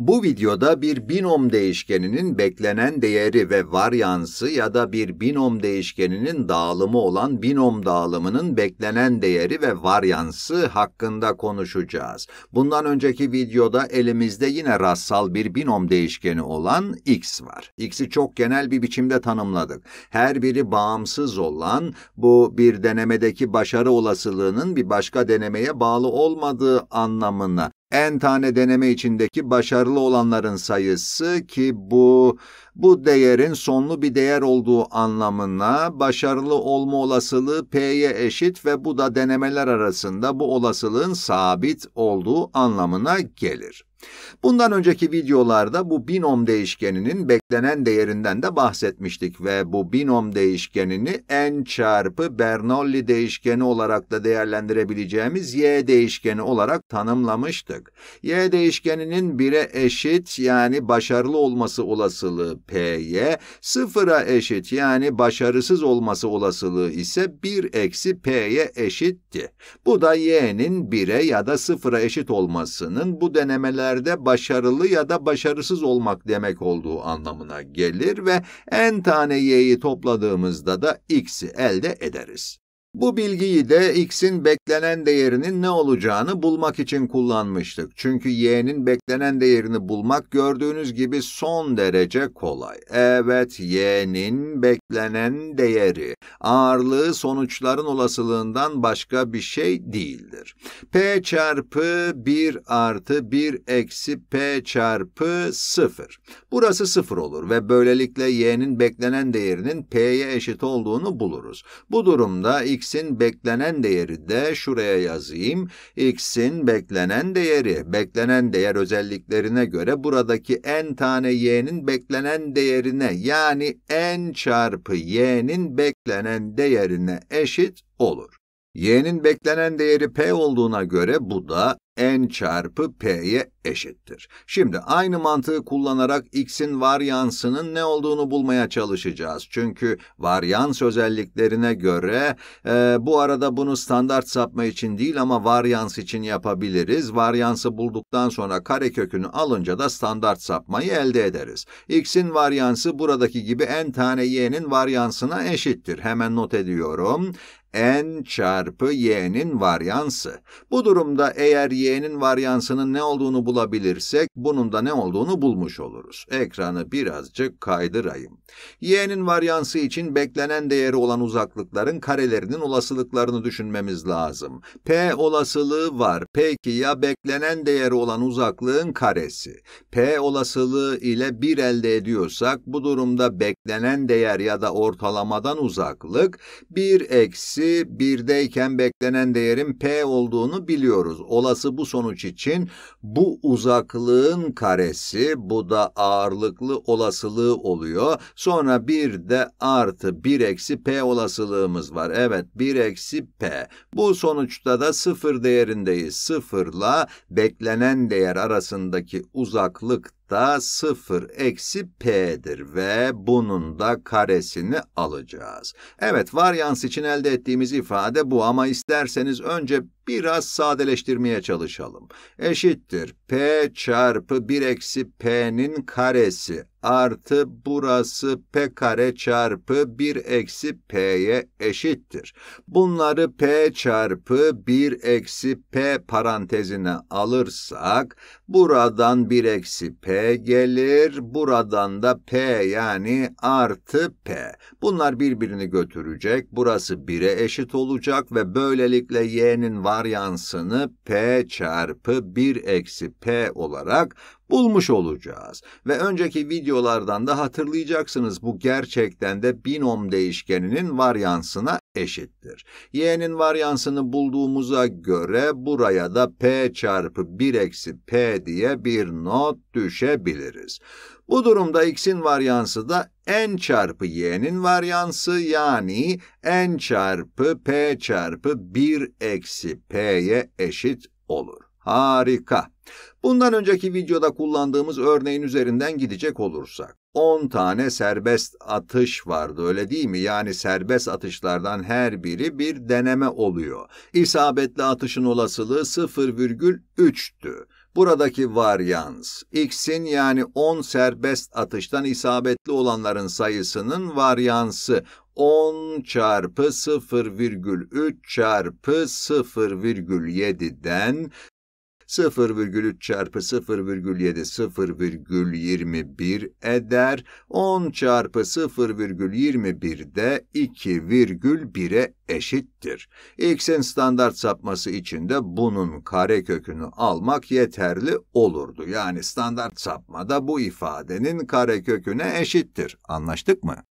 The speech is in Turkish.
Bu videoda bir binom değişkeninin beklenen değeri ve varyansı ya da bir binom değişkeninin dağılımı olan binom dağılımının beklenen değeri ve varyansı hakkında konuşacağız. Bundan önceki videoda elimizde yine rastsal bir binom değişkeni olan x var. x'i çok genel bir biçimde tanımladık. Her biri bağımsız olan, bu bir denemedeki başarı olasılığının bir başka denemeye bağlı olmadığı anlamına en tane deneme içindeki başarılı olanların sayısı ki bu bu değerin sonlu bir değer olduğu anlamına başarılı olma olasılığı p'ye eşit ve bu da denemeler arasında bu olasılığın sabit olduğu anlamına gelir. Bundan önceki videolarda bu binom değişkeninin beklenen değerinden de bahsetmiştik ve bu binom değişkenini n çarpı Bernoulli değişkeni olarak da değerlendirebileceğimiz y değişkeni olarak tanımlamıştık. y değişkeninin 1'e eşit yani başarılı olması olasılığı py, 0'a eşit yani başarısız olması olasılığı ise 1 eksi p'ye eşitti. Bu da y'nin 1'e ya da 0'a eşit olmasının bu denemeler işlerde başarılı ya da başarısız olmak demek olduğu anlamına gelir ve n tane y'yi topladığımızda da x'i elde ederiz. Bu bilgiyi de x'in beklenen değerinin ne olacağını bulmak için kullanmıştık. Çünkü y'nin beklenen değerini bulmak gördüğünüz gibi son derece kolay. Evet, y'nin beklenen değeri ağırlığı sonuçların olasılığından başka bir şey değildir. p çarpı 1 artı 1 eksi p çarpı 0. Burası 0 olur ve böylelikle y'nin beklenen değerinin p'ye eşit olduğunu buluruz. Bu durumda x x'in beklenen değeri de şuraya yazayım. x'in beklenen değeri, beklenen değer özelliklerine göre buradaki n tane y'nin beklenen değerine yani n çarpı y'nin beklenen değerine eşit olur. Y'nin beklenen değeri p olduğuna göre bu da n çarpı p'ye eşittir. Şimdi aynı mantığı kullanarak x'in varyansının ne olduğunu bulmaya çalışacağız. Çünkü varyans özelliklerine göre e, bu arada bunu standart sapma için değil ama varyans için yapabiliriz. Varyansı bulduktan sonra karekökünü alınca da standart sapmayı elde ederiz. x'in varyansı buradaki gibi n tane y'nin varyansına eşittir. Hemen not ediyorum n çarpı y'nin varyansı. Bu durumda eğer y'nin varyansının ne olduğunu bulabilirsek, bunun da ne olduğunu bulmuş oluruz. Ekranı birazcık kaydırayım. y'nin varyansı için beklenen değeri olan uzaklıkların karelerinin olasılıklarını düşünmemiz lazım. p olasılığı var. Peki ya beklenen değeri olan uzaklığın karesi? p olasılığı ile 1 elde ediyorsak, bu durumda beklenen değer ya da ortalamadan uzaklık 1 eksi eksi 1'deyken beklenen değerin P olduğunu biliyoruz. Olası bu sonuç için bu uzaklığın karesi bu da ağırlıklı olasılığı oluyor. Sonra bir de artı 1 eksi P olasılığımız var. Evet 1 eksi P. Bu sonuçta da 0 değerindeyiz. 0 ile beklenen değer arasındaki uzaklık da 0 eksi p'dir ve bunun da karesini alacağız. Evet varyans için elde ettiğimiz ifade bu ama isterseniz önce biraz sadeleştirmeye çalışalım. Eşittir p çarpı 1 eksi p'nin karesi artı burası p kare çarpı 1 eksi p'ye eşittir. Bunları p çarpı 1 eksi p parantezine alırsak buradan 1 eksi p gelir, buradan da p yani artı p. Bunlar birbirini götürecek, burası 1'e eşit olacak ve böylelikle y'nin var varyansını p çarpı 1 eksi p olarak bulmuş olacağız. Ve önceki videolardan da hatırlayacaksınız bu gerçekten de binom değişkeninin varyansına eşittir. Y'nin varyansını bulduğumuza göre buraya da P çarpı 1 eksi P diye bir not düşebiliriz. Bu durumda x'in varyansı da n çarpı y'nin varyansı yani n çarpı p çarpı 1 eksi p'ye eşit olur. Harika. Bundan önceki videoda kullandığımız örneğin üzerinden gidecek olursak, 10 tane serbest atış vardı öyle değil mi? Yani serbest atışlardan her biri bir deneme oluyor. İsabetli atışın olasılığı 0,3'tü. Buradaki varyans, x'in yani 10 serbest atıştan isabetli olanların sayısının varyansı 10 çarpı 0,3 çarpı 0,7'den 0,3 çarpı 0,7 0,21 eder. 10 çarpı 0,21 de 2,1'e eşittir. X'in standart sapması için de bunun karekökünü almak yeterli olurdu. Yani standart sapma da bu ifadenin kareköküne eşittir. Anlaştık mı?